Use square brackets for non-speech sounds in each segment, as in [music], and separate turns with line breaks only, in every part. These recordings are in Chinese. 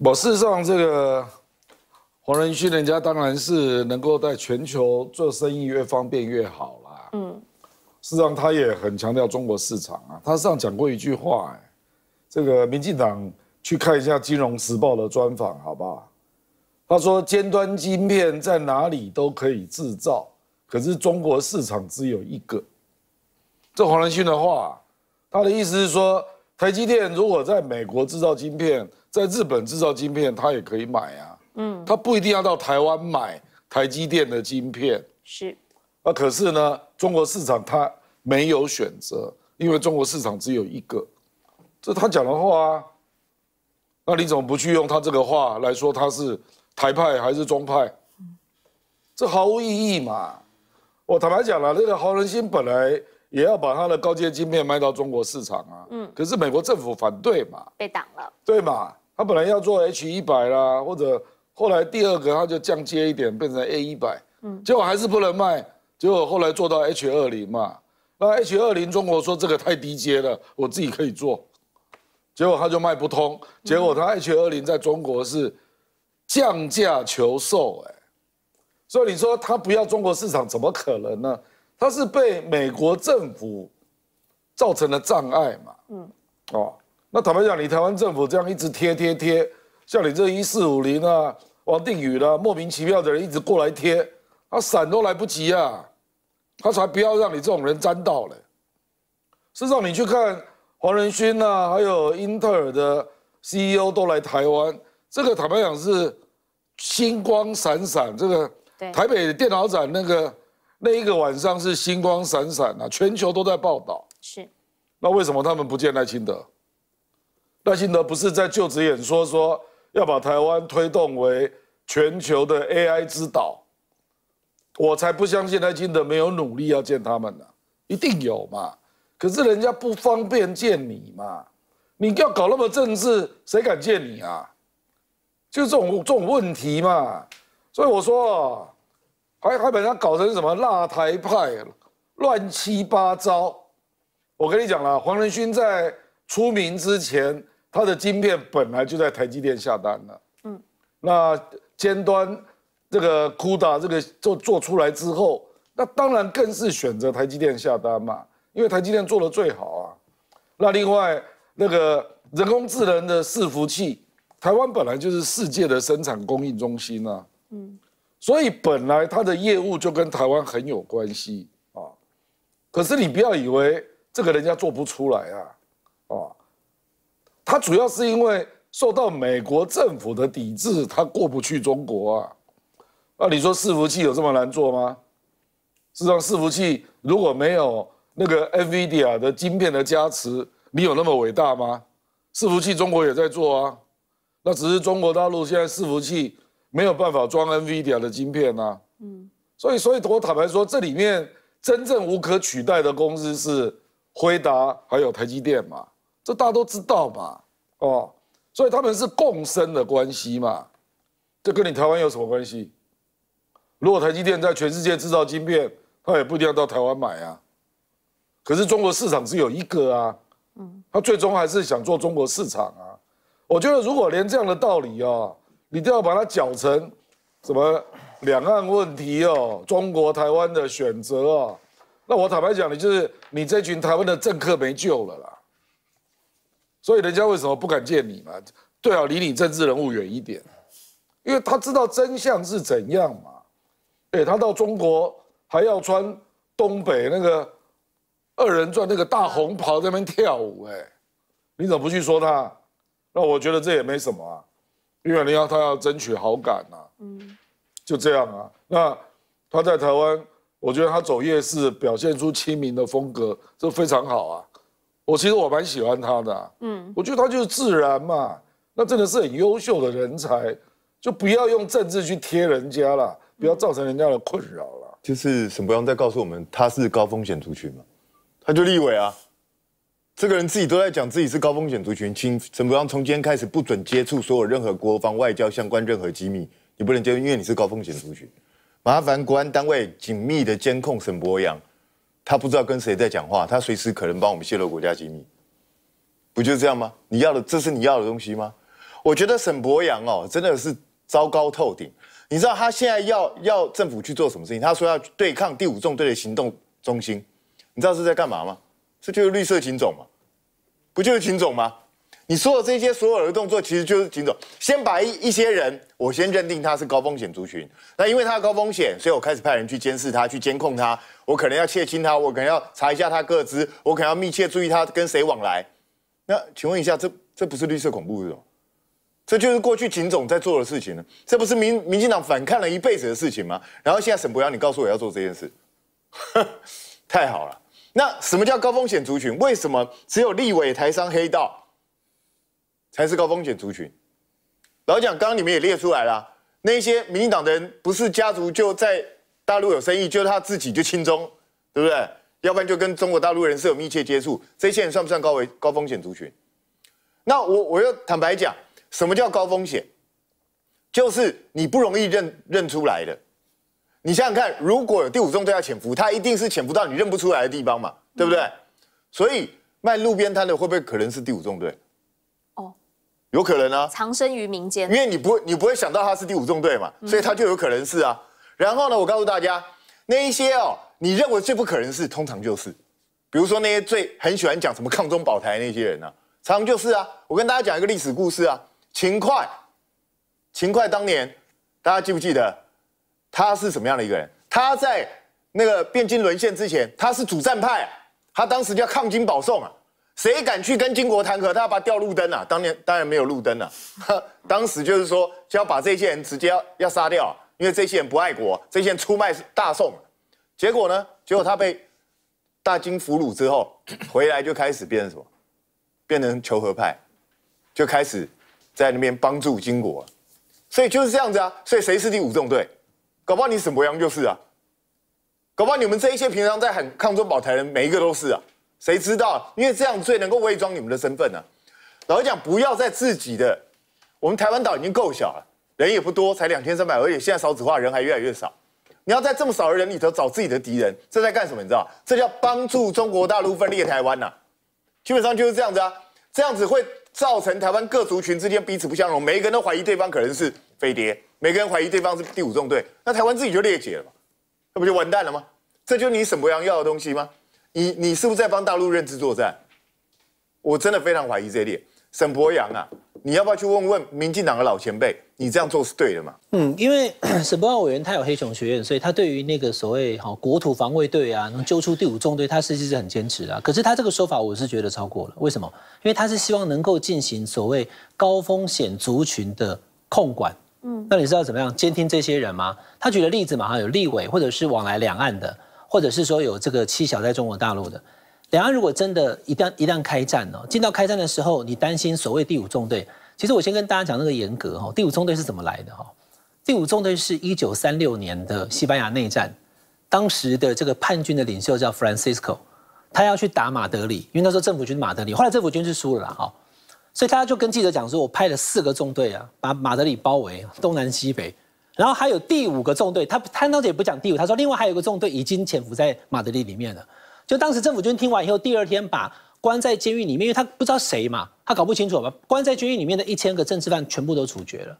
我事实上，这个黄仁勋人家当然是能够在全球做生意，越方便越好啦。嗯，事实上他也很强调中国市场啊。他上讲过一句话，哎，这个民进党去看一下《金融时报》的专访，好不好？他说：“尖端晶片在哪里都可以制造，可是中国市场只有一个。”这黄仁勋的话，他的意思是说，台积电如果在美国制造晶片。在日本制造晶片，他也可以买啊。嗯，他不一定要到台湾买台积电的晶片。是，啊，可是呢，中国市场他没有选择，因为中国市场只有一个。这他讲的话，那你怎么不去用他这个话来说他是台派还是中派？这毫无意义嘛。我坦白讲了，那个豪人新本来也要把他的高阶晶片卖到中国市场啊。嗯，可是美国政府反对嘛，被挡了，对嘛？他本来要做 H 一百啦，或者后来第二个他就降阶一点，变成 A 一百，嗯，结果还是不能卖，结果后来做到 H 二零嘛，那 H 二零中国说这个太低阶了，我自己可以做，结果他就卖不通，结果他 H 二零在中国是降价求售，哎，所以你说他不要中国市场怎么可能呢？他是被美国政府造成了障碍嘛，嗯，哦。那坦白讲，你台湾政府这样一直贴贴贴，像你这一四五零啊、王定宇啦，莫名其妙的人一直过来贴，他闪都来不及啊，他才不要让你这种人沾到嘞。事实上，你去看黄仁勋呐，还有英特尔的 CEO 都来台湾，这个坦白讲是星光闪闪。这个台北电脑展那个那一个晚上是星光闪闪啊，全球都在报道。是。那为什么他们不见赖清德？赖幸德不是在就职演说说要把台湾推动为全球的 AI 之岛，我才不相信赖幸德没有努力要见他们呢，一定有嘛。可是人家不方便见你嘛，你要搞那么政治，谁敢见你啊？就这种这种问题嘛。所以我说，还还把人家搞成什么辣台派乱七八糟。我跟你讲了，黄仁勋在出名之前。它的晶片本来就在台积电下单了，嗯，那尖端这个 CUDA 这个做做出来之后，那当然更是选择台积电下单嘛，因为台积电做的最好啊。那另外那个人工智能的伺服器，台湾本来就是世界的生产供应中心啊，嗯，所以本来它的业务就跟台湾很有关系啊。可是你不要以为这个人家做不出来啊，啊。它主要是因为受到美国政府的抵制，它过不去中国啊。那你说伺服器有这么难做吗？事实上，伺服器如果没有那个 Nvidia 的晶片的加持，你有那么伟大吗？伺服器中国也在做啊，那只是中国大陆现在伺服器没有办法装 Nvidia 的晶片啊。嗯，所以所以我坦白说，这里面真正无可取代的公司是辉达还有台积电嘛。这大家都知道嘛，哦，所以他们是共生的关系嘛，这跟你台湾有什么关系？如果台积电在全世界制造晶片，它也不一定要到台湾买啊。可是中国市场只有一个啊，嗯，最终还是想做中国市场啊。我觉得如果连这样的道理哦，你都要把它搅成什么两岸问题哦，中国台湾的选择哦，那我坦白讲，你就是你这群台湾的政客没救了啦。所以人家为什么不敢见你嘛？最好离你政治人物远一点，因为他知道真相是怎样嘛。哎，他到中国还要穿东北那个二人转那个大红袍在那边跳舞，哎，你怎么不去说他？那我觉得这也没什么啊，因为你要他要争取好感呐。嗯，就这样啊。那他在台湾，我觉得他走夜市表现出亲民的风格，这非常好啊。我其实我蛮喜欢他的，嗯，我觉得他就是自然嘛，那真的是很优秀的人才，就不要用政治去贴人家了，不要造成人家的困扰
了。就是沈博阳在告诉我们，他是高风险族群嘛，他就立委啊，这个人自己都在讲自己是高风险族群，请沈博阳从今天开始不准接触所有任何国防外交相关任何机密，你不能接触，因为你是高风险族群，麻烦国安单位紧密的监控沈博阳。他不知道跟谁在讲话，他随时可能帮我们泄露国家机密，不就是这样吗？你要的这是你要的东西吗？我觉得沈博阳哦真的是糟糕透顶。你知道他现在要要政府去做什么事情？他说要对抗第五纵队的行动中心，你知道是在干嘛吗？这就是绿色警种嘛，不就是警种吗？你说的这些所有的动作，其实就是警总先把一一些人，我先认定他是高风险族群。那因为他高风险，所以我开始派人去监视他，去监控他。我可能要窃听他，我可能要查一下他个资，我可能要密切注意他跟谁往来。那请问一下，这这不是绿色恐怖的哦？这就是过去警总在做的事情呢？这不是民民进党反抗了一辈子的事情吗？然后现在沈博阳，你告诉我要做这件事，[laughs] 太好了。那什么叫高风险族群？为什么只有立委、台商、黑道？还是高风险族群，老蒋刚刚你们也列出来了，那些民进党的人，不是家族就在大陆有生意，就是他自己就亲中，对不对？要不然就跟中国大陆人士有密切接触，这些人算不算高危高风险族群？那我我又坦白讲，什么叫高风险？就是你不容易认认出来的。你想想看，如果有第五纵队要潜伏，他一定是潜伏到你认不出来的地方嘛，对不对？所以卖路边摊的会不会可能是第五纵队？有可能啊，藏身于民间，因为你不会你不会想到他是第五纵队嘛，所以他就有可能是啊。然后呢，我告诉大家，那一些哦，你认为最不可能是，通常就是，比如说那些最很喜欢讲什么抗中保台那些人呢，常就是啊。我跟大家讲一个历史故事啊，秦桧，秦桧当年，大家记不记得他是什么样的一个人？他在那个汴京沦陷之前，他是主战派，他当时叫抗金保宋啊。谁敢去跟金国谈和？他要把掉路灯啊！当年当然没有路灯了，[laughs] 当时就是说，就要把这些人直接要要杀掉，因为这些人不爱国，这些人出卖大宋。结果呢？结果他被大金俘虏之后，回来就开始变成什么？变成求和派，就开始在那边帮助金国。所以就是这样子啊！所以谁是第五纵队？搞不好你沈博阳就是啊！搞不好你们这一些平常在喊抗中保台人，每一个都是啊！谁知道？因为这样最能够伪装你们的身份呢。老实讲，不要在自己的，我们台湾岛已经够小了，人也不多，才两千三百，而且现在少子化，人还越来越少。你要在这么少的人里头找自己的敌人，这在干什么？你知道这叫帮助中国大陆分裂台湾呐。基本上就是这样子啊，这样子会造成台湾各族群之间彼此不相容，每一个人都怀疑对方可能是飞碟，每个人怀疑对方是第五纵队，那台湾自己就裂解了嘛，那不就完蛋了吗？这就是你沈博阳要的东西吗？你你是不是在帮大陆认知作战？我真的非常怀疑这一点。沈博阳啊，你要不要去问问民进党的老前辈，你这样做是对的吗？
嗯，因为 [coughs] 沈博阳委员他有黑熊学院，所以他对于那个所谓哈国土防卫队啊，能揪出第五纵队，他实际是很坚持的。可是他这个说法，我是觉得超过了。为什么？因为他是希望能够进行所谓高风险族群的控管。嗯，那你知道怎么样监听这些人吗？他举的例子马上有立委或者是往来两岸的。或者是说有这个七小在中国大陆的，两岸如果真的一旦一旦开战哦，进到开战的时候，你担心所谓第五纵队，其实我先跟大家讲那个严格哈，第五纵队是怎么来的哈？第五纵队是一九三六年的西班牙内战，当时的这个叛军的领袖叫 Francisco，他要去打马德里，因为那时候政府军马德里，后来政府军是输了啦，哦，所以他就跟记者讲说，我派了四个纵队啊，把马德里包围，东南西北。然后还有第五个纵队，他当时也不讲第五，他说另外还有一个纵队已经潜伏在马德里里面了。就当时政府军听完以后，第二天把关在监狱里面，因为他不知道谁嘛，他搞不清楚嘛，关在监狱里面的一千个政治犯全部都处决了，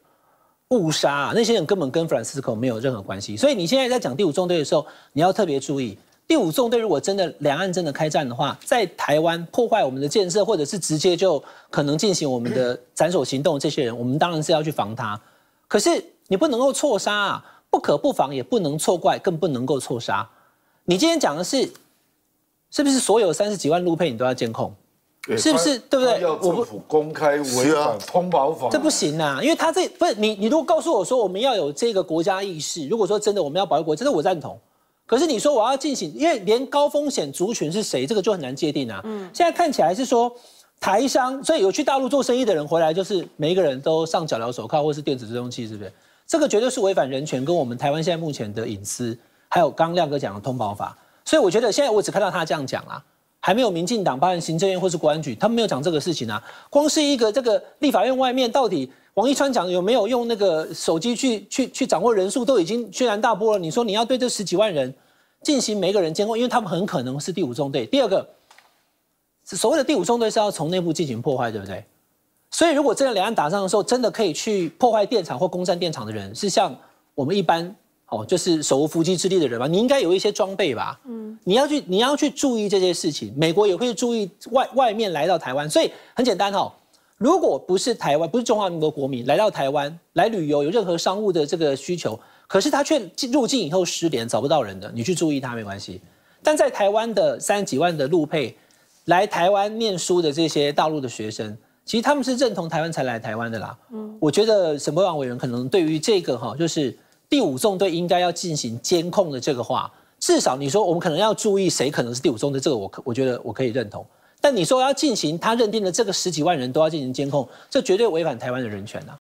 误杀那些人根本跟弗 i s 斯 o 没有任何关系。所以你现在在讲第五纵队的时候，你要特别注意，第五纵队如果真的两岸真的开战的话，在台湾破坏我们的建设，或者是直接就可能进行我们的斩首行动，这些人我们当然是要去防他，可是。你不能够错杀啊，不可不防，也不能错怪，更不能够错杀。你今天讲的是，是不是所有三十几万路配你都要监控？是不是？对不对？要
政府公开违反通报
法，这不行啊！因为他这不是你，你如果告诉我说我们要有这个国家意识，如果说真的我们要保卫国，这是我赞同。可是你说我要进行，因为连高风险族群是谁，这个就很难界定啊。嗯，现在看起来是说台商，所以有去大陆做生意的人回来，就是每一个人都上脚镣手铐或是电子追踪器，是不是？这个绝对是违反人权，跟我们台湾现在目前的隐私，还有刚亮哥讲的通报法，所以我觉得现在我只看到他这样讲啊，还没有民进党，包括行政院或是国安局，他们没有讲这个事情啊。光是一个这个立法院外面到底王一川讲有没有用那个手机去去去掌握人数，都已经轩然大波了。你说你要对这十几万人进行每个人监控，因为他们很可能是第五纵队。第二个，所谓的第五纵队是要从内部进行破坏，对不对？所以，如果真的两岸打仗的时候，真的可以去破坏电厂或攻占电厂的人，是像我们一般哦，就是手无缚鸡之力的人嘛？你应该有一些装备吧？嗯，你要去，你要去注意这些事情。美国也会注意外外面来到台湾。所以很简单哦，如果不是台湾，不是中华民国国民来到台湾来旅游，有任何商务的这个需求，可是他却入境以后失联，找不到人的，你去注意他没关系。但在台湾的三十几万的陆配来台湾念书的这些大陆的学生。其实他们是认同台湾才来台湾的啦。嗯，我觉得沈博王委员可能对于这个哈，就是第五纵队应该要进行监控的这个话，至少你说我们可能要注意谁可能是第五纵队，这个我可我觉得我可以认同。但你说要进行他认定的这个十几万人都要进行监控，这绝对违反台湾的人权呐。